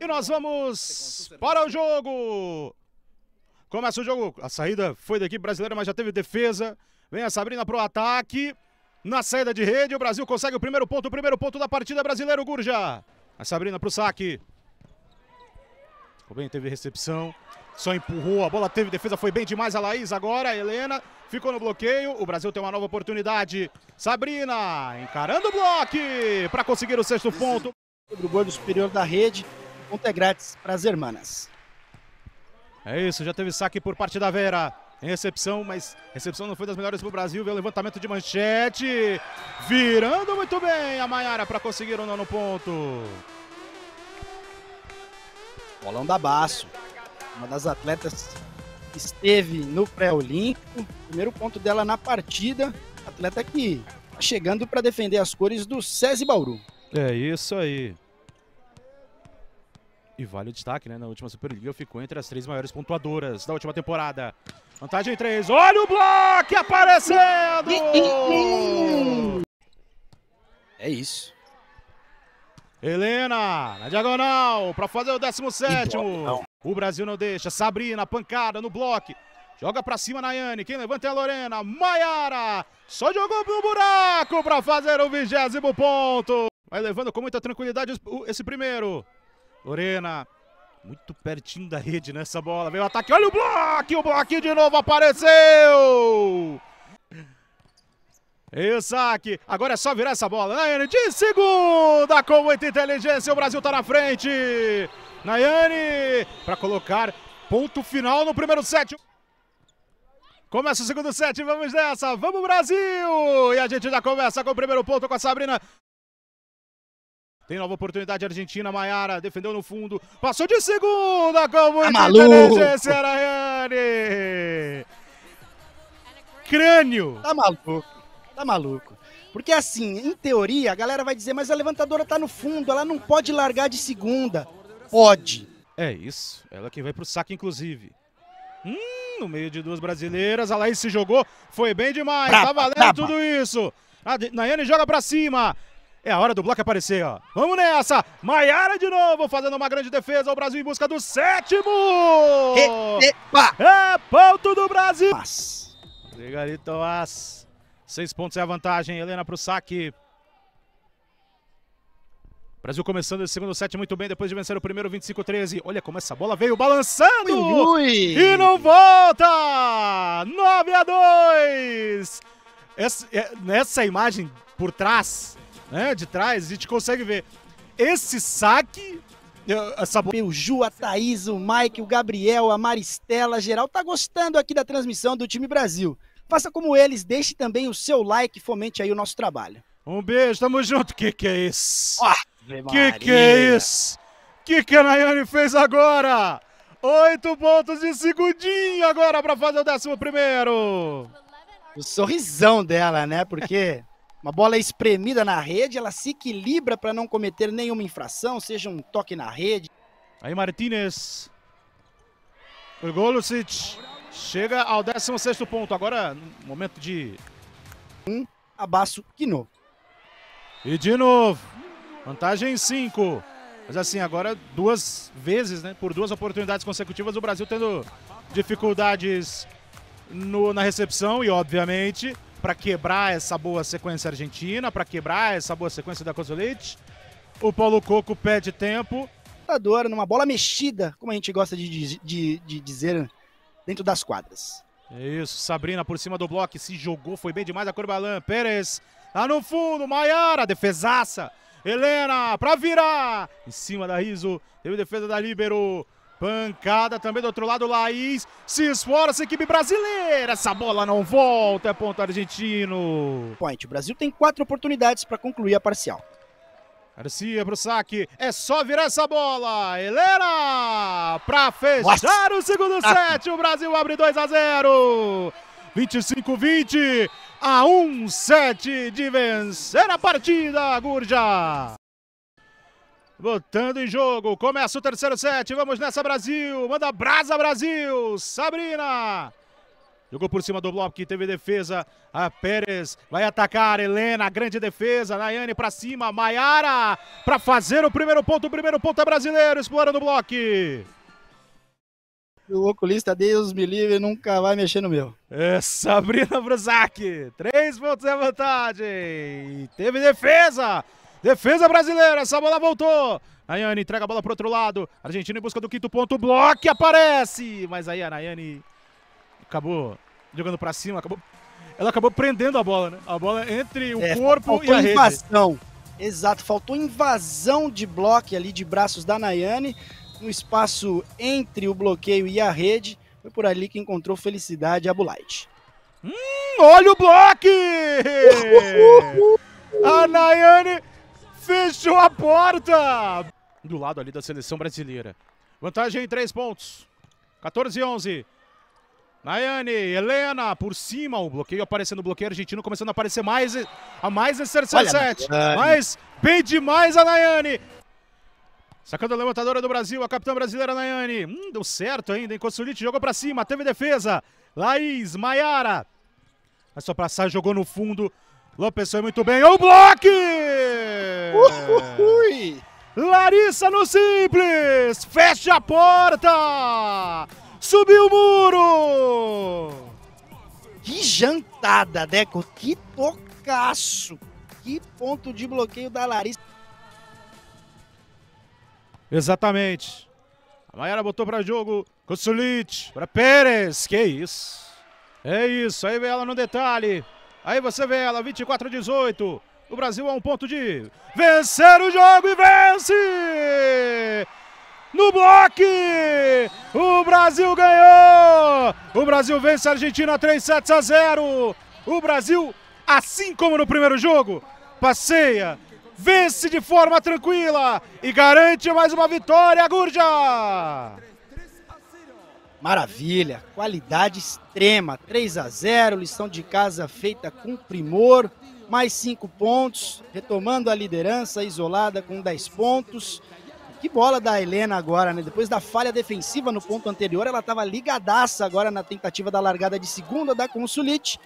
E nós vamos para o jogo. Começa o jogo. A saída foi daqui brasileira, mas já teve defesa. Vem a Sabrina para o ataque. Na saída de rede, o Brasil consegue o primeiro ponto. O primeiro ponto da partida brasileiro, Gurja. A Sabrina para o saque. bem, teve recepção. Só empurrou, a bola teve defesa, foi bem demais a Laís agora, a Helena ficou no bloqueio, o Brasil tem uma nova oportunidade. Sabrina encarando o bloco para conseguir o sexto ponto. Sobre o gol superior da rede, Ponto é grátis para as hermanas. É isso, já teve saque por parte da Vera. Recepção, mas recepção não foi das melhores para o Brasil. Veio o levantamento de manchete. Virando muito bem a Maiara para conseguir o nono ponto. Bolão da Baço. Uma das atletas que esteve no pré-olímpico. Primeiro ponto dela na partida. Atleta que está chegando para defender as cores do SESI Bauru. É isso aí. E vale o destaque, né? Na última Superliga ficou entre as três maiores pontuadoras da última temporada. Vantagem 3. Olha o bloco aparecendo! É isso. Helena, na diagonal, para fazer o 17. o Brasil não deixa. Sabrina, pancada no bloco. Joga para cima Nayane. Quem levanta é a Lorena. Maiara. Só jogou pro buraco para fazer o vigésimo ponto. Vai levando com muita tranquilidade esse primeiro. Lorena. Muito pertinho da rede nessa né, bola. Veio o ataque. Olha o bloco! O bloco de novo apareceu! E o saque. Agora é só virar essa bola. Nayane de segunda com muita inteligência. O Brasil tá na frente. Nayane para colocar ponto final no primeiro set. Começa o segundo set, vamos nessa, vamos Brasil! E a gente já começa com o primeiro ponto com a Sabrina. Tem nova oportunidade Argentina, Maiara defendeu no fundo, passou de segunda, com muita tá inteligência Araiane. Crânio. Tá maluco, tá maluco. Porque assim, em teoria, a galera vai dizer, mas a levantadora tá no fundo, ela não pode largar de segunda. Pode. É isso, ela que vai pro saque inclusive. Hum, no meio de duas brasileiras, a Laís se jogou, foi bem demais, braba, tá valendo tudo isso. A Nayane joga pra cima, é a hora do bloco aparecer, ó. Vamos nessa! Maiara de novo fazendo uma grande defesa. O Brasil em busca do sétimo! Epa! É ponto do Brasil! As. Ligarito As. Seis pontos é a vantagem. Helena pro saque. Brasil começando esse segundo set muito bem, depois de vencer o primeiro 25-13. Olha como essa bola veio balançando! Ui, ui. E não volta! 9 a 2! É, essa, imagem por trás né, de trás, a gente consegue ver. Esse saque essa... O Ju, a Thaís, o Mike, o Gabriel, a Maristela, geral, tá gostando aqui da transmissão do Time Brasil. Faça como eles, deixe também o seu like e fomente aí o nosso trabalho. Um beijo, tamo junto. Que que é isso? que que é isso? Que que a Nayane fez agora? Oito pontos de segundinho agora para fazer o décimo primeiro. O sorrisão dela, né? Porque uma bola espremida na rede, ela se equilibra para não cometer nenhuma infração, seja um toque na rede. Aí Martinez. Golosic chega ao 16º ponto. Agora, momento de... Um, abraço de novo. E de novo. Vantagem 5. Mas assim, agora duas vezes, né? Por duas oportunidades consecutivas, o Brasil tendo dificuldades no, na recepção e, obviamente, para quebrar essa boa sequência argentina, para quebrar essa boa sequência da Kozolete. O Paulo Coco pede tempo. Adoro, numa bola mexida, como a gente gosta de, de, de dizer, dentro das quadras. É isso, Sabrina por cima do bloco, se jogou, foi bem demais a Corbalan. Pérez lá no fundo, Maiara, defesaça. Helena, para virar, em cima da Riso, teve defesa da Libero. Pancada também do outro lado, Laís se esforça, equipe brasileira. Essa bola não volta, é ponto argentino. Point, o Brasil tem quatro oportunidades para concluir a parcial. Garcia pro saque, é só virar essa bola. Helena para fechar o segundo ah. set, o Brasil abre 2 a 0. 25-20 a 1 set de vencer a partida, Gurja. Botando em jogo, começa o terceiro set, vamos nessa Brasil, manda brasa Brasil, Sabrina! Jogou por cima do bloco que teve defesa. A Pérez vai atacar. Helena, grande defesa. Nayane para cima. Maiara para fazer o primeiro ponto. O primeiro ponto é brasileiro, explorando o bloco. O oculista, Deus me livre, nunca vai mexer no meu. É Sabrina Brusac. Três pontos é vantagem. Teve defesa. Defesa brasileira, essa bola voltou. Nayane entrega a bola para outro lado. Argentina em busca do quinto ponto. Bloque aparece. Mas aí a Nayane acabou jogando para cima. Acabou... Ela acabou prendendo a bola, né? A bola entre o é, corpo e a rede. invasão. Exato, faltou invasão de bloco ali de braços da Nayane. No espaço entre o bloqueio e a rede. Foi por ali que encontrou felicidade a Bulite. Hum, olha o bloco! Uh, uh, uh, a Nayane fechou a porta! Do lado ali da seleção brasileira. Vantagem em 3 pontos. 14 e 11. Nayane, Helena, por cima, o bloqueio aparecendo, o bloqueio argentino começando a aparecer mais, a mais nesse 7. Mas bem demais a Nayane. Sacando a levantadora do Brasil, a capitã brasileira Nayane. Hum, deu certo ainda, hein? Consulite jogou pra cima, teve defesa. Laís, Maiara. Mas só passar, jogou no fundo. Lopes foi muito bem. O bloque! Larissa no simples! Fecha a porta! Subiu o muro! Que jantada, Deco! Que tocaço! Que ponto de bloqueio da Larissa! Exatamente. A Maiara botou para jogo. Kossulit para Pérez. Que isso. É isso. Aí vê ela no detalhe. Aí você vê ela. 24 a 18. O Brasil a um ponto de vencer o jogo e vence! No bloco! O Brasil ganhou! O Brasil vence a Argentina 3 sets a 0. O Brasil, assim como no primeiro jogo, passeia, vence de forma tranquila e garante mais uma vitória, Gurja! Maravilha, qualidade extrema, 3 a 0, lição de casa feita com primor mais cinco pontos, retomando a liderança isolada com 10 pontos. Que bola da Helena agora, né? Depois da falha defensiva no ponto anterior, ela estava ligadaça agora na tentativa da largada de segunda da Consulite.